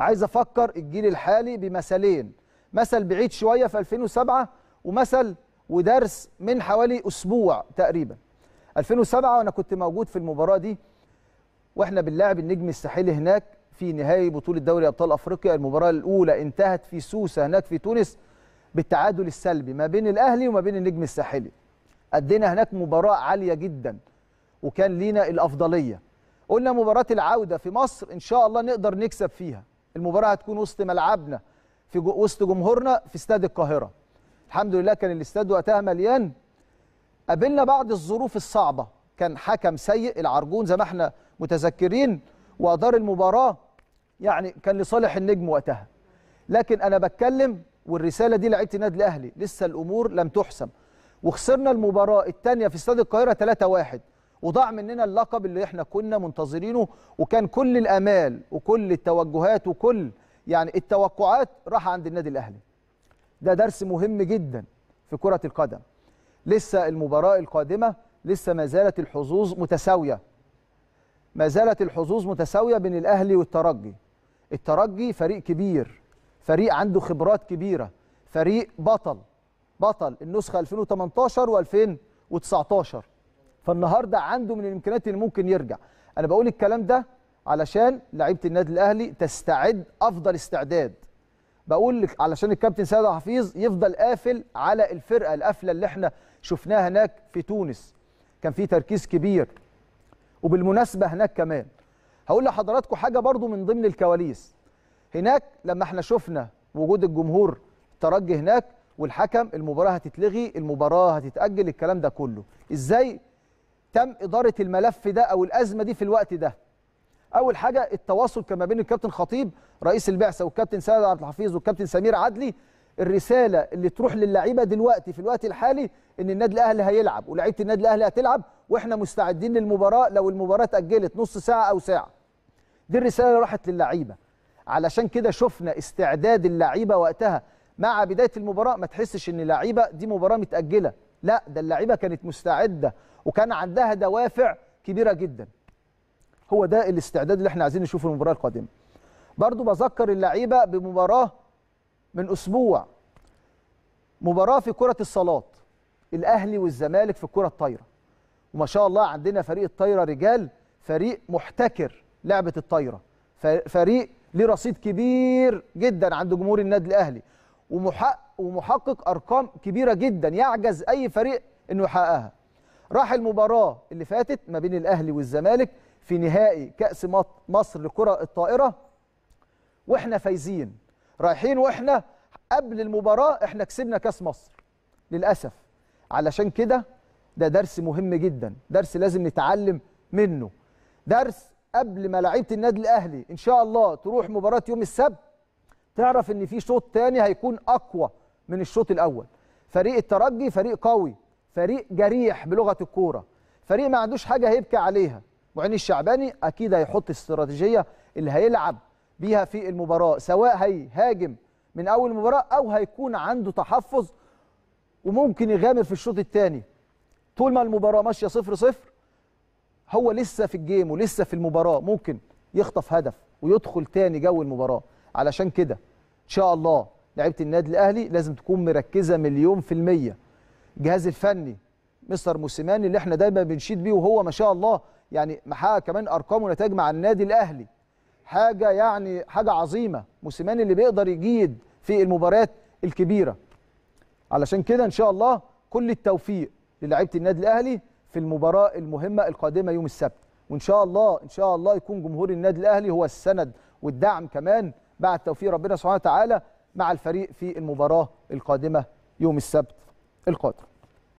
عايز افكر الجيل الحالي بمثلين مثل بعيد شويه في 2007 ومثل ودرس من حوالي اسبوع تقريبا 2007 وانا كنت موجود في المباراه دي واحنا بنلاعب النجم الساحلي هناك في نهائي بطوله دوري ابطال افريقيا المباراه الاولى انتهت في سوسه هناك في تونس بالتعادل السلبي ما بين الاهلي وما بين النجم الساحلي ادينا هناك مباراه عاليه جدا وكان لينا الافضليه قلنا مباراه العوده في مصر ان شاء الله نقدر نكسب فيها المباراه هتكون وسط ملعبنا في جو وسط جمهورنا في استاد القاهره الحمد لله كان الاستاد وقتها مليان قابلنا بعض الظروف الصعبه كان حكم سيء العرجون زي ما احنا متذكرين وادار المباراه يعني كان لصالح النجم وقتها لكن انا بتكلم والرساله دي لعيبه النادي الاهلي لسه الامور لم تحسم وخسرنا المباراه الثانيه في استاد القاهره 3-1 وضاع مننا اللقب اللي احنا كنا منتظرينه وكان كل الامال وكل التوجهات وكل يعني التوقعات راح عند النادي الاهلي ده درس مهم جدا في كره القدم لسه المباراه القادمه لسه ما زالت الحظوظ متساويه ما زالت الحظوظ متساويه بين الاهلي والترجي الترجي فريق كبير فريق عنده خبرات كبيره فريق بطل بطل النسخه 2018 و2019 فالنهارده عنده من الامكانيات اللي ممكن يرجع انا بقول الكلام ده علشان لعيبه النادي الاهلي تستعد افضل استعداد بقول لك علشان الكابتن سيد حفيظ يفضل قافل على الفرقه القافله اللي احنا شفناها هناك في تونس كان في تركيز كبير وبالمناسبه هناك كمان هقول لحضراتكم حاجه برضو من ضمن الكواليس هناك لما احنا شفنا وجود الجمهور الترجي هناك والحكم المباراه هتتلغي المباراه هتتاجل الكلام ده كله ازاي تم إدارة الملف ده أو الأزمة دي في الوقت ده أول حاجة التواصل كما بين الكابتن خطيب رئيس البعثة والكابتن سيد عبد الحفيظ والكابتن سمير عدلي الرسالة اللي تروح للعيبة دلوقتي في الوقت الحالي إن النادي الأهلي هيلعب ولاعيبة النادي الأهلي هتلعب وإحنا مستعدين للمباراة لو المباراة اتأجلت نص ساعة أو ساعة دي الرسالة راحت للعيبة علشان كده شفنا استعداد اللعيبة وقتها مع بداية المباراة ما تحسش إن اللعيبة دي مباراة متأجلة لا ده اللعيبه كانت مستعده وكان عندها دوافع كبيره جدا هو ده الاستعداد اللي احنا عايزين نشوفه المباراه القادمه برضو بذكر اللعيبه بمباراه من اسبوع مباراه في كره الصالات الاهلي والزمالك في الكره الطايره وما شاء الله عندنا فريق الطايره رجال فريق محتكر لعبه الطايره فريق ليه رصيد كبير جدا عند جمهور النادي الاهلي ومحقق ومحقق ارقام كبيره جدا يعجز اي فريق انه يحققها راح المباراه اللي فاتت ما بين الاهلي والزمالك في نهائي كاس مصر لكره الطائره واحنا فايزين رايحين واحنا قبل المباراه احنا كسبنا كاس مصر للاسف علشان كده ده درس مهم جدا درس لازم نتعلم منه درس قبل ما لعيبه النادي الاهلي ان شاء الله تروح مباراه يوم السبت تعرف ان في شوط تاني هيكون اقوى من الشوط الاول فريق الترجي فريق قوي فريق جريح بلغه الكوره فريق ما عندوش حاجه هيبكي عليها معين الشعباني اكيد هيحط استراتيجيه اللي هيلعب بيها في المباراه سواء هيهاجم من اول المباراه او هيكون عنده تحفظ وممكن يغامر في الشوط الثاني طول ما المباراه ماشيه صفر صفر هو لسه في الجيم ولسه في المباراه ممكن يخطف هدف ويدخل تاني جو المباراه علشان كده ان شاء الله لعيبه النادي الاهلي لازم تكون مركزه مليون في الميه الجهاز الفني مستر موسيماني اللي احنا دايما بنشيد بيه وهو ما شاء الله يعني محقق كمان ارقام ونتائج مع النادي الاهلي حاجه يعني حاجه عظيمه موسيماني اللي بيقدر يجيد في المباريات الكبيره علشان كده ان شاء الله كل التوفيق للاعيبه النادي الاهلي في المباراه المهمه القادمه يوم السبت وان شاء الله ان شاء الله يكون جمهور النادي الاهلي هو السند والدعم كمان بعد توفيق ربنا سبحانه وتعالى مع الفريق في المباراه القادمه يوم السبت القادم